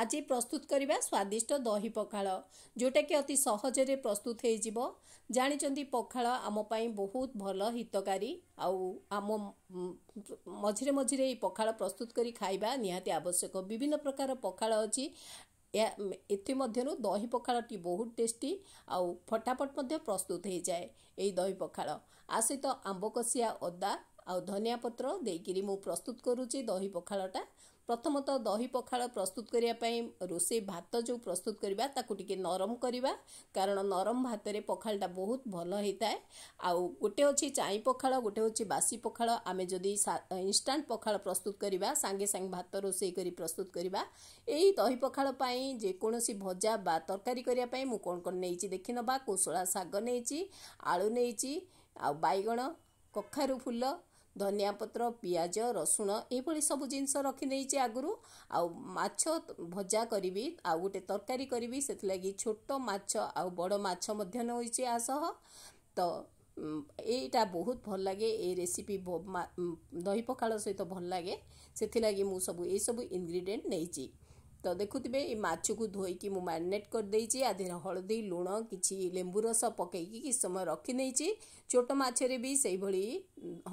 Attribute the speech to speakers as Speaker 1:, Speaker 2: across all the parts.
Speaker 1: ଆଜି ପ୍ରସ୍ତୁତ କରିବା ସ୍ୱାଦିଷ୍ଟ ଦହି ପଖାଳ ଯେଉଁଟାକି ଅତି ସହଜରେ ପ୍ରସ୍ତୁତ ହୋଇଯିବ ଜାଣିଛନ୍ତି ପଖାଳ ଆମ ପାଇଁ ବହୁତ ଭଲ ହିତକାରୀ ଆଉ ଆମ ମଝିରେ ମଝିରେ ଏଇ ପଖାଳ ପ୍ରସ୍ତୁତ କରି ଖାଇବା ନିହାତି ଆବଶ୍ୟକ ବିଭିନ୍ନ ପ୍ରକାର ପଖାଳ ଅଛି ଏଥିମଧ୍ୟରୁ ଦହି ପଖାଳଟି ବହୁତ ଟେଷ୍ଟି ଆଉ ଫଟାଫଟ ମଧ୍ୟ ପ୍ରସ୍ତୁତ ହୋଇଯାଏ ଏଇ ଦହି ପଖାଳ ଆ ସହିତ ଆମ୍ବ କଷିଆ ଅଦା ଆଉ ଧନିଆ ପତ୍ର ଦେଇକିରି ମୁଁ ପ୍ରସ୍ତୁତ କରୁଛି ଦହି ପଖାଳଟା ପ୍ରଥମତଃ ଦହି ପଖାଳ ପ୍ରସ୍ତୁତ କରିବା ପାଇଁ ରୋଷେଇ ଭାତ ଯେଉଁ ପ୍ରସ୍ତୁତ କରିବା ତାକୁ ଟିକେ ନରମ କରିବା କାରଣ ନରମ ଭାତରେ ପଖାଳଟା ବହୁତ ଭଲ ହେଇଥାଏ ଆଉ ଗୋଟେ ଅଛି ଚାଇ ପଖାଳ ଗୋଟେ ହେଉଛି ବାସି ପଖାଳ ଆମେ ଯଦି ଇନଷ୍ଟାଣ୍ଟ ପଖାଳ ପ୍ରସ୍ତୁତ କରିବା ସାଙ୍ଗେ ସାଙ୍ଗେ ଭାତ ରୋଷେଇ କରି ପ୍ରସ୍ତୁତ କରିବା ଏହି ଦହି ପଖାଳ ପାଇଁ ଯେକୌଣସି ଭଜା ବା ତରକାରୀ କରିବା ପାଇଁ ମୁଁ କ'ଣ କ'ଣ ନେଇଛି ଦେଖିନେବା କୋଶଳା ଶାଗ ନେଇଛି ଆଳୁ ନେଇଛି ଆଉ ବାଇଗଣ କଖାରୁ ଫୁଲ ଧନିଆ ପତ୍ର ପିଆଜ ରସୁଣ ଏଇଭଳି ସବୁ ଜିନିଷ ରଖି ରଖିନେଇଛି ଆଗରୁ ଆଉ ମାଛ ଭଜା କରିବି ଆଉ ଗୋଟେ ତରକାରୀ କରିବି ସେଥିଲାଗି ଛୋଟ ମାଛ ଆଉ ବଡ଼ ମାଛ ମଧ୍ୟ ନେଉଛି ଆ ସହ ତ ଏଇଟା ବହୁତ ଭଲ ଲାଗେ ଏ ରେସିପି ଦହି ପଖାଳ ସହିତ ଭଲ ଲାଗେ ସେଥିଲାଗି ମୁଁ ସବୁ ଏଇସବୁ ଇନଗ୍ରିଡ଼ିଏଣ୍ଟ ନେଇଛି ତ ଦେଖୁଥିବେ ଏ ମାଛକୁ ଧୋଇକି ମୁଁ ମ୍ୟାରିନେଟ୍ କରିଦେଇଛି ଆଧିର ହଳଦୀ ଲୁଣ କିଛି ଲେମ୍ବୁ ରସ ପକାଇକି କିଛି ସମୟ ରଖିନେଇଛି ଛୋଟ ମାଛରେ ବି ସେଇଭଳି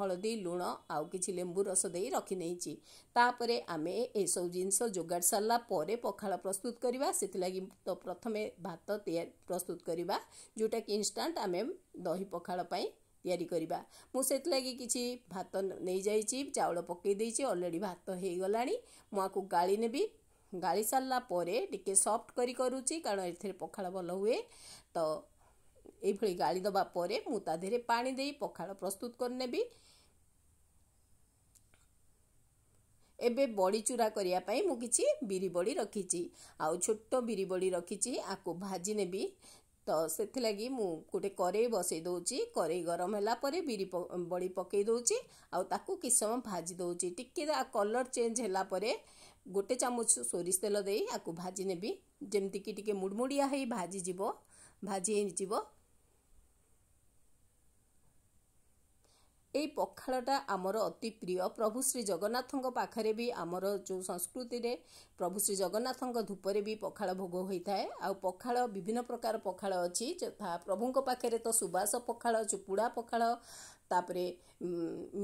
Speaker 1: ହଳଦୀ ଲୁଣ ଆଉ କିଛି ଲେମ୍ବୁ ରସ ଦେଇ ରଖିନେଇଛି ତାପରେ ଆମେ ଏସବୁ ଜିନିଷ ଯୋଗାଡ଼ ସାରିଲା ପରେ ପଖାଳ ପ୍ରସ୍ତୁତ କରିବା ସେଥିଲାଗି ତ ପ୍ରଥମେ ଭାତ ତିଆରି ପ୍ରସ୍ତୁତ କରିବା ଯେଉଁଟାକି ଇନଷ୍ଟାଣ୍ଟ ଆମେ ଦହି ପଖାଳ ପାଇଁ ତିଆରି କରିବା ମୁଁ ସେଥିଲାଗି କିଛି ଭାତ ନେଇଯାଇଛି ଚାଉଳ ପକାଇ ଦେଇଛି ଅଲରେଡ଼ି ଭାତ ହେଇଗଲାଣି ମୁଁ ଆକୁ ଗାଳି ନେବି ଗାଳି ସାରିଲା ପରେ ଟିକେ ସଫ୍ଟ କରି କରୁଛି କାରଣ ଏଥିରେ ପଖାଳ ଭଲ ହୁଏ ତ ଏଇଭଳି ଗାଳି ଦେବା ପରେ ମୁଁ ତା ଦେହରେ ପାଣି ଦେଇ ପଖାଳ ପ୍ରସ୍ତୁତ କରିନେବି ଏବେ ବଡ଼ି ଚୁରା କରିବା ପାଇଁ ମୁଁ କିଛି ବିରି ବଡ଼ି ରଖିଛି ଆଉ ଛୋଟ ବିରି ବଡ଼ି ରଖିଛି ଆକୁ ଭାଜି ନେବି ତ ସେଥିଲାଗି ମୁଁ ଗୋଟେ କରେଇ ବସେଇ ଦେଉଛି କରେଇ ଗରମ ହେଲା ପରେ ବିରି ବଡ଼ି ପକେଇ ଦେଉଛି ଆଉ ତାକୁ କିଛି ସମୟ ଭାଜି ଦେଉଛି ଟିକେ କଲର୍ ଚେଞ୍ଜ ହେଲା ପରେ ଗୋଟେ ଚାମଚ ସୋରିଷ ତେଲ ଦେଇ ଆକୁ ଭାଜି ନେବି ଯେମିତିକି ଟିକେ ମୁଡ଼ମୁଡ଼ିଆ ହେଇ ଭାଜିଯିବ ଭାଜି ହେଇଯିବ ଏଇ ପଖାଳଟା ଆମର ଅତି ପ୍ରିୟ ପ୍ରଭୁ ଶ୍ରୀଜଗନ୍ନାଥଙ୍କ ପାଖରେ ବି ଆମର ଯେଉଁ ସଂସ୍କୃତିରେ ପ୍ରଭୁ ଶ୍ରୀଜଗନ୍ନାଥଙ୍କ ଧୂପରେ ବି ପଖାଳ ଭୋଗ ହୋଇଥାଏ ଆଉ ପଖାଳ ବିଭିନ୍ନ ପ୍ରକାର ପଖାଳ ଅଛି ଯଥା ପ୍ରଭୁଙ୍କ ପାଖରେ ତ ସୁବାସ ପଖାଳ ଚୁପୁଡ଼ା ପଖାଳ ତାପରେ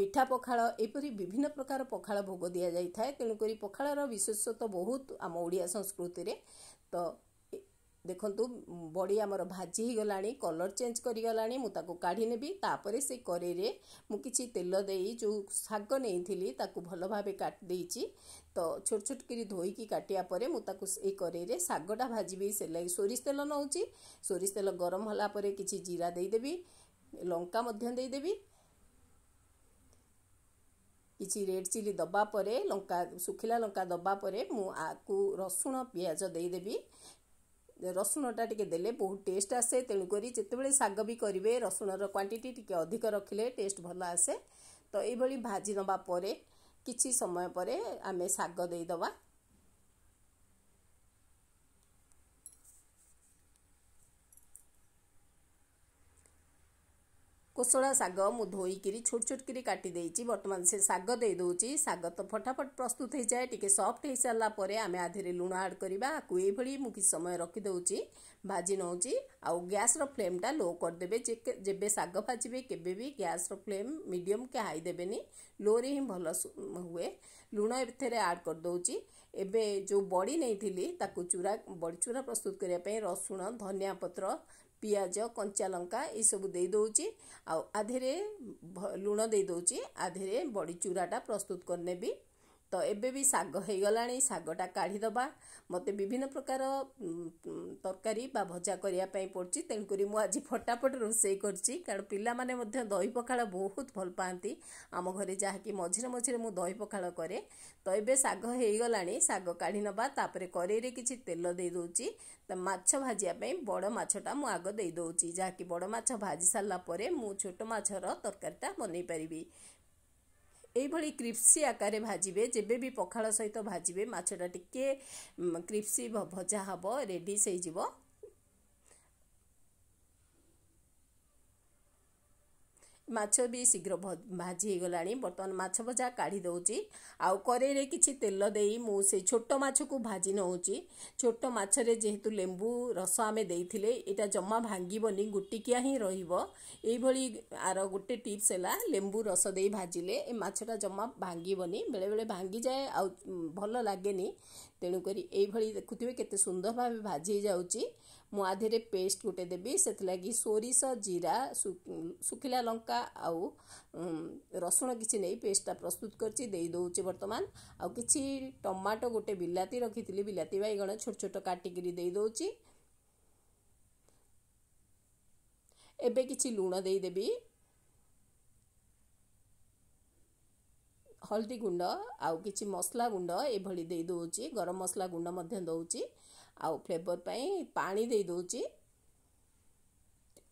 Speaker 1: ମିଠା ପଖାଳ ଏପରି ବିଭିନ୍ନ ପ୍ରକାର ପଖାଳ ଭୋଗ ଦିଆଯାଇଥାଏ ତେଣୁକରି ପଖାଳର ବିଶେଷତ୍ୱ ବହୁତ ଆମ ଓଡ଼ିଆ ସଂସ୍କୃତିରେ ତ ଦେଖନ୍ତୁ ବଡ଼ି ଆମର ଭାଜି ହେଇଗଲାଣି କଲର୍ ଚେଞ୍ଜ କରିଗଲାଣି ମୁଁ ତାକୁ କାଢ଼ି ନେବି ତାପରେ ସେ କରେଇରେ ମୁଁ କିଛି ତେଲ ଦେଇ ଯେଉଁ ଶାଗ ନେଇଥିଲି ତାକୁ ଭଲ ଭାବେ କାଟି ଦେଇଛି ତ ଛୋଟ ଛୋଟ କରି ଧୋଇକି କାଟିବା ପରେ ମୁଁ ତାକୁ ଏଇ କରେଇରେ ଶାଗଟା ଭାଜିବି ସେ ଲାଗି ସୋରିଷ ତେଲ ନେଉଛି ସୋରିଷ ତେଲ ଗରମ ହେଲା ପରେ କିଛି ଜିରା ଦେଇଦେବି ଲଙ୍କା ମଧ୍ୟ ଦେଇଦେବି କିଛି ରେଡ଼୍ ଚିଲି ଦେବା ପରେ ଲଙ୍କା ଶୁଖିଲା ଲଙ୍କା ଦେବା ପରେ ମୁଁ ଆକୁ ରସୁଣ ପିଆଜ ଦେଇଦେବି ରସୁଣଟା ଟିକେ ଦେଲେ ବହୁତ ଟେଷ୍ଟ ଆସେ ତେଣୁକରି ଯେତେବେଳେ ଶାଗ ବି କରିବେ ରସୁଣର କ୍ୱାଣ୍ଟିଟି ଟିକେ ଅଧିକ ରଖିଲେ ଟେଷ୍ଟ ଭଲ ଆସେ ତ ଏଇଭଳି ଭାଜି ନେବା ପରେ କିଛି ସମୟ ପରେ ଆମେ ଶାଗ ଦେଇଦେବା କୋଶଳା ଶାଗ ମୁଁ ଧୋଇକିରି ଛୋଟ ଛୋଟ କିରି କାଟି ଦେଇଛି ବର୍ତ୍ତମାନ ସେ ଶାଗ ଦେଇଦେଉଛି ଶାଗ ତ ଫଟାଫଟ ପ୍ରସ୍ତୁତ ହୋଇଯାଏ ଟିକେ ସଫ୍ଟ ହୋଇସାରିଲା ପରେ ଆମେ ଆଧିରେ ଲୁଣ ଆଡ଼୍ କରିବା ଆକୁ ଏଇଭଳି ମୁଁ କିଛି ସମୟ ରଖିଦେଉଛି ଭାଜି ନେଉଛି ଆଉ ଗ୍ୟାସ୍ର ଫ୍ଲେମ୍ଟା ଲୋ କରିଦେବେ ଯେବେ ଶାଗ ଭାଜିବେ କେବେ ବି ଗ୍ୟାସ୍ର ଫ୍ଲେମ୍ ମିଡ଼ିୟମ୍ କି ହାଇ ଦେବେନି ଲୋରେ ହିଁ ଭଲ ହୁଏ ଲୁଣ ଏଥିରେ ଆଡ଼୍ କରିଦେଉଛି ଏବେ ଯେଉଁ ବଡ଼ି ନେଇଥିଲି ତାକୁ ଚୁରା ବଡ଼ି ଚୁରା ପ୍ରସ୍ତୁତ କରିବା ପାଇଁ ରସୁଣ ଧନିଆ ପତ୍ର ପିଆଜ କଞ୍ଚା ଲଙ୍କା ଏସବୁ ଦେଇଦେଉଛି ଆଉ ଆଧିରେ ଲୁଣ ଦେଇଦେଉଛି ଆଧେରେ ବଡ଼ି ଚୁରାଟା ପ୍ରସ୍ତୁତ କରିନେବି ତ ଏବେ ବି ଶାଗ ହେଇଗଲାଣି ଶାଗଟା କାଢ଼ିଦେବା ମୋତେ ବିଭିନ୍ନ ପ୍ରକାର ତରକାରୀ ବା ଭଜା କରିବା ପାଇଁ ପଡ଼ୁଛି ତେଣୁକରି ମୁଁ ଆଜି ଫଟାଫଟ ରୋଷେଇ କରୁଛି କାରଣ ପିଲାମାନେ ମଧ୍ୟ ଦହି ପଖାଳ ବହୁତ ଭଲ ପାଆନ୍ତି ଆମ ଘରେ ଯାହାକି ମଝିରେ ମଝିରେ ମୁଁ ଦହି ପଖାଳ କରେ ତ ଏବେ ଶାଗ ହେଇଗଲାଣି ଶାଗ କାଢ଼ି ନେବା ତାପରେ କରେଇରେ କିଛି ତେଲ ଦେଇଦେଉଛି ତ ମାଛ ଭାଜିବା ପାଇଁ ବଡ଼ ମାଛଟା ମୁଁ ଆଗ ଦେଇ ଦେଉଛି ଯାହାକି ବଡ଼ ମାଛ ଭାଜି ସାରିଲା ପରେ ମୁଁ ଛୋଟ ମାଛର ତରକାରୀଟା ବନେଇ ପାରିବି এইভাবে ক্রিপ্সি আকারে ভাজবে যেবে বি পখাল সহিত ভাজবে মাছটা টিকিয়ে ক্রিপ্সি ভজা হব রেডি হয়ে ମାଛ ବି ଶୀଘ୍ର ଭାଜି ହେଇଗଲାଣି ବର୍ତ୍ତମାନ ମାଛ ଭଜା କାଢ଼ି ଦେଉଛି ଆଉ କରେଇରେ କିଛି ତେଲ ଦେଇ ମୁଁ ସେ ଛୋଟ ମାଛକୁ ଭାଜି ନେଉଛି ଛୋଟ ମାଛରେ ଯେହେତୁ ଲେମ୍ବୁ ରସ ଆମେ ଦେଇଥିଲେ ଏଇଟା ଜମା ଭାଙ୍ଗିବନି ଗୋଟିକିଆ ହିଁ ରହିବ ଏଇଭଳି ଆର ଗୋଟେ ଟିପ୍ସ ହେଲା ଲେମ୍ବୁ ରସ ଦେଇ ଭାଜିଲେ ଏ ମାଛଟା ଜମା ଭାଙ୍ଗିବନି ବେଳେବେଳେ ଭାଙ୍ଗିଯାଏ ଆଉ ଭଲ ଲାଗେନି ତେଣୁକରି ଏଇଭଳି ଦେଖୁଥିବେ କେତେ ସୁନ୍ଦର ଭାବେ ଭାଜି ହେଇଯାଉଛି ମୁଁ ଆଧିରେ ପେଷ୍ଟ ଗୋଟେ ଦେବି ସେଥିଲାଗି ସୋରିଷ ଜିରା ଶୁଖିଲା ଲଙ୍କା ଆଉ ରସୁଣ କିଛି ନେଇ ପେଷ୍ଟଟା ପ୍ରସ୍ତୁତ କରିଛି ଦେଇଦେଉଛି ବର୍ତ୍ତମାନ ଆଉ କିଛି ଟମାଟୋ ଗୋଟେ ବିଲାତି ରଖିଥିଲି ବିଲାତି ବାଇଗଣ ଛୋଟ ଛୋଟ କାଟିକିରି ଦେଇଦେଉଛି ଏବେ କିଛି ଲୁଣ ଦେଇଦେବି ହଳଦୀ ଗୁଣ୍ଡ ଆଉ କିଛି ମସଲା ଗୁଣ୍ଡ ଏଭଳି ଦେଇଦେଉଛି ଗରମ ମସଲା ଗୁଣ୍ଡ ମଧ୍ୟ ଦେଉଛି ଆଉ ଫ୍ଲେଭର ପାଇଁ ପାଣି ଦେଇ ଦେଉଛି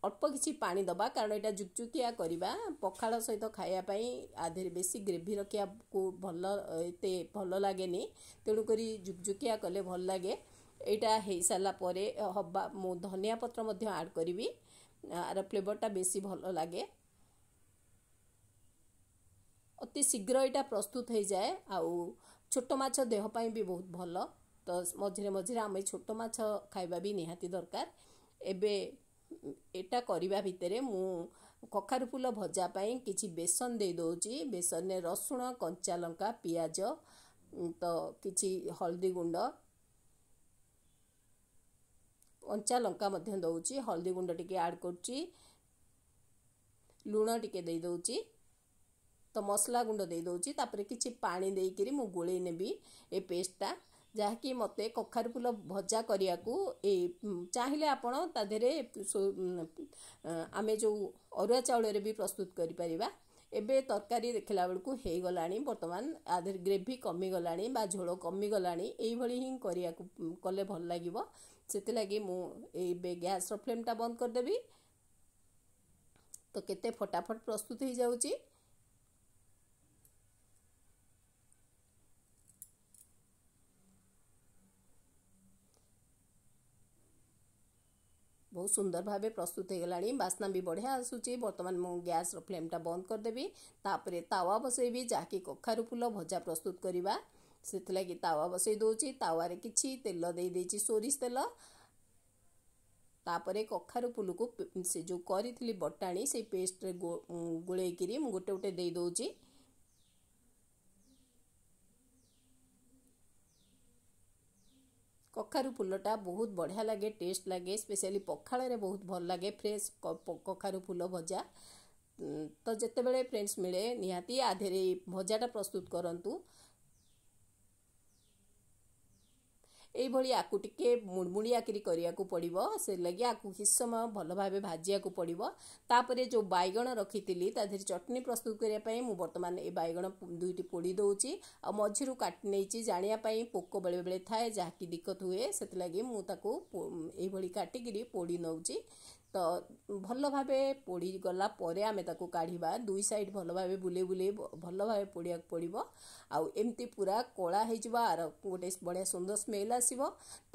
Speaker 1: ଅଳ୍ପ କିଛି ପାଣି ଦେବା କାରଣ ଏଇଟା ଜୁକଚୁକିଆ କରିବା ପଖାଳ ସହିତ ଖାଇବା ପାଇଁ ଆଧିରେ ବେଶୀ ଗ୍ରେଭି ରଖିବାକୁ ଭଲ ଏତେ ଭଲ ଲାଗେନି ତେଣୁକରି ଜୁକଚୁକିଆ କଲେ ଭଲ ଲାଗେ ଏଇଟା ହେଇସାରିଲା ପରେ ହବା ମୁଁ ଧନିଆ ପତ୍ର ମଧ୍ୟ ଆଡ଼୍ କରିବି ଆର ଫ୍ଲେଭରଟା ବେଶୀ ଭଲ ଲାଗେ ଅତି ଶୀଘ୍ର ଏଇଟା ପ୍ରସ୍ତୁତ ହେଇଯାଏ ଆଉ ଛୋଟ ମାଛ ଦେହ ପାଇଁ ବି ବହୁତ ଭଲ ମଝିରେ ମଝିରେ ଆମେ ଛୋଟ ମାଛ ଖାଇବା ବି ନିହାତି ଦରକାର ଏବେ ଏଇଟା କରିବା ଭିତରେ ମୁଁ କଖାରୁ ଫୁଲ ଭଜା ପାଇଁ କିଛି ବେସନ ଦେଇ ଦେଉଛି ବେସନରେ ରସୁଣ କଞ୍ଚା ଲଙ୍କା ପିଆଜ ତ କିଛି ହଳଦୀ ଗୁଣ୍ଡ କଞ୍ଚା ଲଙ୍କା ମଧ୍ୟ ଦେଉଛି ହଳଦୀ ଗୁଣ୍ଡ ଟିକେ ଆଡ଼ କରୁଛି ଲୁଣ ଟିକେ ଦେଇ ଦେଉଛି ତ ମସଲା ଗୁଣ୍ଡ ଦେଇ ଦେଉଛି ତାପରେ କିଛି ପାଣି ଦେଇକିରି ମୁଁ ଗୋଳେଇ ନେବି ଏ ପେଷ୍ଟଟା ଯାହାକି ମୋତେ କଖାରୁ ଫୁଲ ଭଜା କରିବାକୁ ଏ ଚାହିଁଲେ ଆପଣ ତା ଦେହରେ ଆମେ ଯେଉଁ ଅରୁଆ ଚାଉଳରେ ବି ପ୍ରସ୍ତୁତ କରିପାରିବା ଏବେ ତରକାରୀ ଦେଖିଲା ବେଳକୁ ହେଇଗଲାଣି ବର୍ତ୍ତମାନ ଆ ଗ୍ରେଭି କମିଗଲାଣି ବା ଝୋଳ କମିଗଲାଣି ଏଇଭଳି ହିଁ କରିବାକୁ କଲେ ଭଲ ଲାଗିବ ସେଥିଲାଗି ମୁଁ ଏବେ ଗ୍ୟାସ୍ର ଫ୍ଲେମ୍ଟା ବନ୍ଦ କରିଦେବି ତ କେତେ ଫଟାଫଟ ପ୍ରସ୍ତୁତ ହେଇଯାଉଛି बहुत सुंदर भाव प्रस्तुत हो गला बास्ना भी बढ़िया आसूसी बर्तमान मुझ गैस फ्लेमटा बंद करदेवी तापर तावा बसईबी जहाँकि कखारू भजा प्रस्तुत करवा से लगी तावा बसई दौर तावे कि तेल दे सोरीष तेल तापर कखारू को जो करी बटाणी से पेस्ट गोल गोटे गोटे दे दे କଖାରୁ ଫୁଲଟା ବହୁତ ବଢ଼ିଆ ଲାଗେ ଟେଷ୍ଟ ଲାଗେ ସ୍ପେଶିଆଲି ପଖାଳରେ ବହୁତ ଭଲ ଲାଗେ ଫ୍ରେଶ୍ କଖାରୁ ଫୁଲ ଭଜା ତ ଯେତେବେଳେ ଫ୍ରେଣ୍ଡସ୍ ମିଳେ ନିହାତି ଆ ଦେହରେ ଭଜାଟା ପ୍ରସ୍ତୁତ କରନ୍ତୁ ଏଇଭଳି ଆକୁ ଟିକେ ମୁଡ଼ମୁଡ଼ିଆକିରି କରିବାକୁ ପଡ଼ିବ ସେଥିଲାଗି ଆକୁ କିଛି ସମୟ ଭଲ ଭାବେ ଭାଜିବାକୁ ପଡ଼ିବ ତାପରେ ଯେଉଁ ବାଇଗଣ ରଖିଥିଲି ତା ଦେହରେ ଚଟଣି ପ୍ରସ୍ତୁତ କରିବା ପାଇଁ ମୁଁ ବର୍ତ୍ତମାନ ଏ ବାଇଗଣ ଦୁଇଟି ପୋଡ଼ି ଦେଉଛି ଆଉ ମଝିରୁ କାଟି ନେଇଛି ଜାଣିବା ପାଇଁ ପୋକ ବେଳେବେଳେ ଥାଏ ଯାହାକି ଦିକତ ହୁଏ ସେଥିଲାଗି ମୁଁ ତାକୁ ଏଇଭଳି କାଟିକିରି ପୋଡ଼ି ନେଉଛି ତ ଭଲ ଭାବେ ପୋଡ଼ିଗଲା ପରେ ଆମେ ତାକୁ କାଢ଼ିବା ଦୁଇ ସାଇଡ଼୍ ଭଲ ଭାବେ ବୁଲେଇ ବୁଲେଇ ଭଲ ଭାବେ ପୋଡ଼ିବାକୁ ପଡ଼ିବ ଆଉ ଏମିତି ପୁରା କଳା ହେଇଯିବ ଆର ଗୋଟେ ବଢ଼ିଆ ସୁନ୍ଦର ସ୍ମେଲ୍ ଆସିବ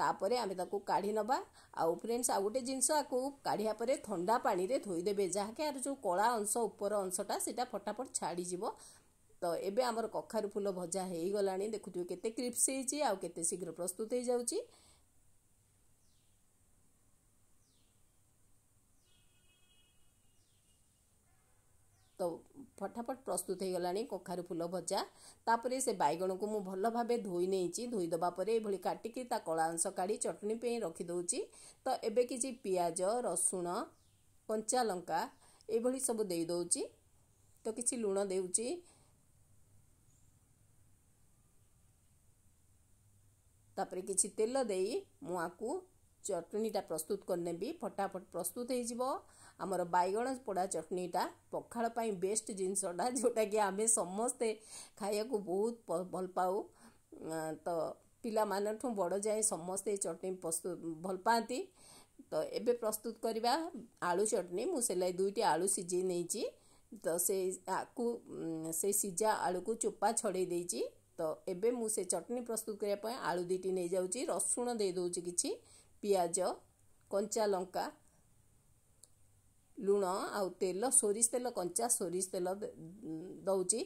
Speaker 1: ତାପରେ ଆମେ ତାକୁ କାଢ଼ି ନେବା ଆଉ ଫ୍ରେଣ୍ଡସ୍ ଆଉ ଗୋଟେ ଜିନିଷ ଆକୁ କାଢ଼ିବା ପରେ ଥଣ୍ଡା ପାଣିରେ ଧୋଇଦେବେ ଯାହାକି ଆର ଯେଉଁ କଳା ଅଂଶ ଉପର ଅଂଶଟା ସେଇଟା ଫଟାଫଟ ଛାଡ଼ିଯିବ ତ ଏବେ ଆମର କଖାରୁ ଫୁଲ ଭଜା ହେଇଗଲାଣି ଦେଖୁଥିବେ କେତେ କ୍ରିପ୍ସ ହେଇଛି ଆଉ କେତେ ଶୀଘ୍ର ପ୍ରସ୍ତୁତ ହେଇଯାଉଛି ତ ଫଟାଫଟ ପ୍ରସ୍ତୁତ ହୋଇଗଲାଣି କଖାରୁ ଫୁଲ ଭଜା ତାପରେ ସେ ବାଇଗଣକୁ ମୁଁ ଭଲ ଭାବେ ଧୋଇ ନେଇଛି ଧୋଇଦେବା ପରେ ଏଭଳି କାଟିକି ତା କଳା ଅଂଶ କାଢ଼ି ଚଟଣି ପାଇଁ ରଖିଦେଉଛି ତ ଏବେ କିଛି ପିଆଜ ରସୁଣ କଞ୍ଚାଲଙ୍କା ଏଭଳି ସବୁ ଦେଇଦେଉଛି ତ କିଛି ଲୁଣ ଦେଉଛି ତାପରେ କିଛି ତେଲ ଦେଇ ମୁଁ ଆକୁ ଚଟଣିଟା ପ୍ରସ୍ତୁତ କରିନେବି ଫଟାଫଟ ପ୍ରସ୍ତୁତ ହେଇଯିବ ଆମର ବାଇଗଣ ପୋଡ଼ା ଚଟଣିଟା ପଖାଳ ପାଇଁ ବେଷ୍ଟ ଜିନିଷଟା ଯେଉଁଟାକି ଆମେ ସମସ୍ତେ ଖାଇବାକୁ ବହୁତ ଭଲ ପାଉ ତ ପିଲାମାନଙ୍କଠୁ ବଡ଼ ଯାଏ ସମସ୍ତେ ଏ ଚଟଣି ଭଲ ପାଆନ୍ତି ତ ଏବେ ପ୍ରସ୍ତୁତ କରିବା ଆଳୁ ଚଟଣି ମୁଁ ସେଲାଇ ଦୁଇଟି ଆଳୁ ସିଝେଇ ନେଇଛି ତ ସେ ଆକୁ ସେ ସିଝା ଆଳୁକୁ ଚୋପା ଛଡ଼େଇ ଦେଇଛି ତ ଏବେ ମୁଁ ସେ ଚଟଣି ପ୍ରସ୍ତୁତ କରିବା ପାଇଁ ଆଳୁ ଦୁଇଟି ନେଇଯାଉଛି ରସୁଣ ଦେଇଦେଉଛି କିଛି ପିଆଜ କଞ୍ଚା ଲଙ୍କା ଲୁଣ ଆଉ ତେଲ ସୋରିଷ ତେଲ କଞ୍ଚା ସୋରିଷ ତେଲ ଦେଉଛି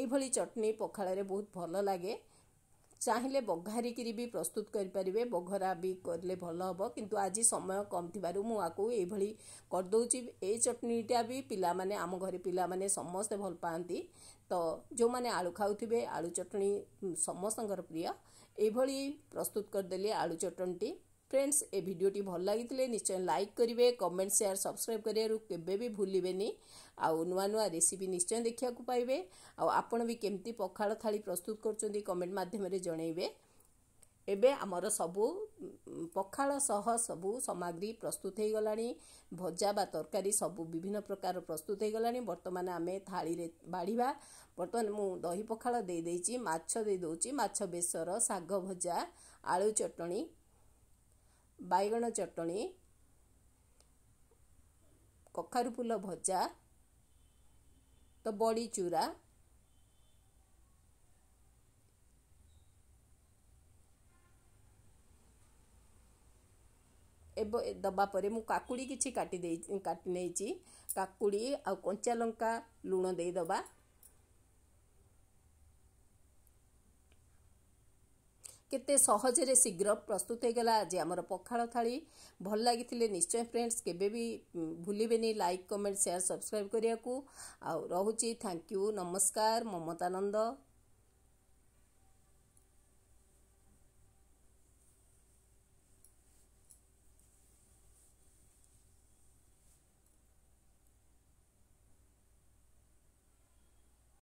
Speaker 1: ଏଇଭଳି ଚଟଣି ପଖାଳରେ ବହୁତ ଭଲ ଲାଗେ ଚାହିଁଲେ ବଘାରିକିରି ବି ପ୍ରସ୍ତୁତ କରିପାରିବେ ବଘରା ବି କଲେ ଭଲ ହେବ କିନ୍ତୁ ଆଜି ସମୟ କମ୍ ଥିବାରୁ ମୁଁ ଆକୁ ଏଇଭଳି କରିଦେଉଛି ଏଇ ଚଟଣିଟା ବି ପିଲାମାନେ ଆମ ଘରେ ପିଲାମାନେ ସମସ୍ତେ ଭଲ ପାଆନ୍ତି ତ ଯେଉଁମାନେ ଆଳୁ ଖାଉଥିବେ ଆଳୁ ଚଟଣି ସମସ୍ତଙ୍କର ପ୍ରିୟ ଏଇଭଳି ପ୍ରସ୍ତୁତ କରିଦେଲି ଆଳୁ ଚଟଣିଟି ଫ୍ରେଣ୍ଡସ୍ ଏ ଭିଡ଼ିଓଟି ଭଲ ଲାଗିଥିଲେ ନିଶ୍ଚୟ ଲାଇକ୍ କରିବେ କମେଣ୍ଟ ସେୟାର ସବସ୍କ୍ରାଇବ୍ କରିବାରୁ କେବେ ବି ଭୁଲିବେନି ଆଉ ନୂଆ ନୂଆ ରେସିପି ନିଶ୍ଚୟ ଦେଖିବାକୁ ପାଇବେ ଆଉ ଆପଣ ବି କେମିତି ପଖାଳ ଥାଳି ପ୍ରସ୍ତୁତ କରୁଛନ୍ତି କମେଣ୍ଟ ମାଧ୍ୟମରେ ଜଣାଇବେ ଏବେ ଆମର ସବୁ ପଖାଳ ସହ ସବୁ ସାମଗ୍ରୀ ପ୍ରସ୍ତୁତ ହୋଇଗଲାଣି ଭଜା ବା ତରକାରୀ ସବୁ ବିଭିନ୍ନ ପ୍ରକାର ପ୍ରସ୍ତୁତ ହୋଇଗଲାଣି ବର୍ତ୍ତମାନ ଆମେ ଥାଳିରେ ବାଢ଼ିବା ବର୍ତ୍ତମାନ ମୁଁ ଦହି ପଖାଳ ଦେଇଦେଇଛି ମାଛ ଦେଇଦେଉଛି ମାଛ ବେସର ଶାଗ ଭଜା ଆଳୁ ଚଟଣି ବାଇଗଣ ଚଟଣି କଖାରୁ ଫୁଲ ଭଜା ତ ବଡ଼ି ଚୁରା ଏବେ ଦେବା ପରେ ମୁଁ କାକୁଡ଼ି କିଛି କାଟି ଦେଇ କାଟି ନେଇଛି କାକୁଡ଼ି ଆଉ କଞ୍ଚା ଲଙ୍କା ଲୁଣ ଦେଇଦେବା କେତେ ସହଜରେ ଶୀଘ୍ର ପ୍ରସ୍ତୁତ ହୋଇଗଲା ଆଜି ଆମର ପଖାଳ ଥାଳି ଭଲ ଲାଗିଥିଲେ ନିଶ୍ଚୟ ଫ୍ରେଣ୍ଡସ୍ କେବେ ବି ଭୁଲିବେନି ଲାଇକ୍ କମେଣ୍ଟ ସେୟାର ସବସ୍କ୍ରାଇବ୍ କରିବାକୁ ଆଉ ରହୁଛି ଥ୍ୟାଙ୍କ ୟୁ ନମସ୍କାର ମମତାନନ୍ଦ